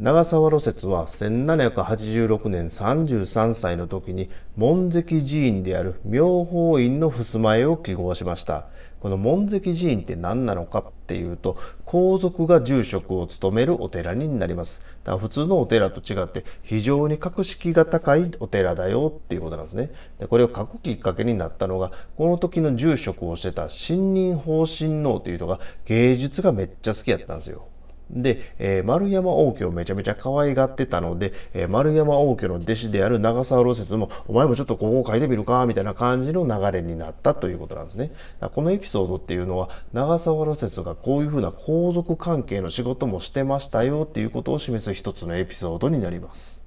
長沢露雪は1786年33歳の時に門跡寺院である妙法院の襖絵を記号しました。この門跡寺院って何なのかっていうと皇族が住職を務めるお寺になります。だから普通のお寺と違って非常に格式が高いお寺だよっていうことなんですね。でこれを書くきっかけになったのがこの時の住職をしてた新任法親っという人が芸術がめっちゃ好きやったんですよ。で、えー、丸山王家をめちゃめちゃ可愛がってたので、えー、丸山王家の弟子である長沢露雪も、お前もちょっとここを書いてみるか、みたいな感じの流れになったということなんですね。このエピソードっていうのは、長沢露雪がこういうふうな皇族関係の仕事もしてましたよっていうことを示す一つのエピソードになります。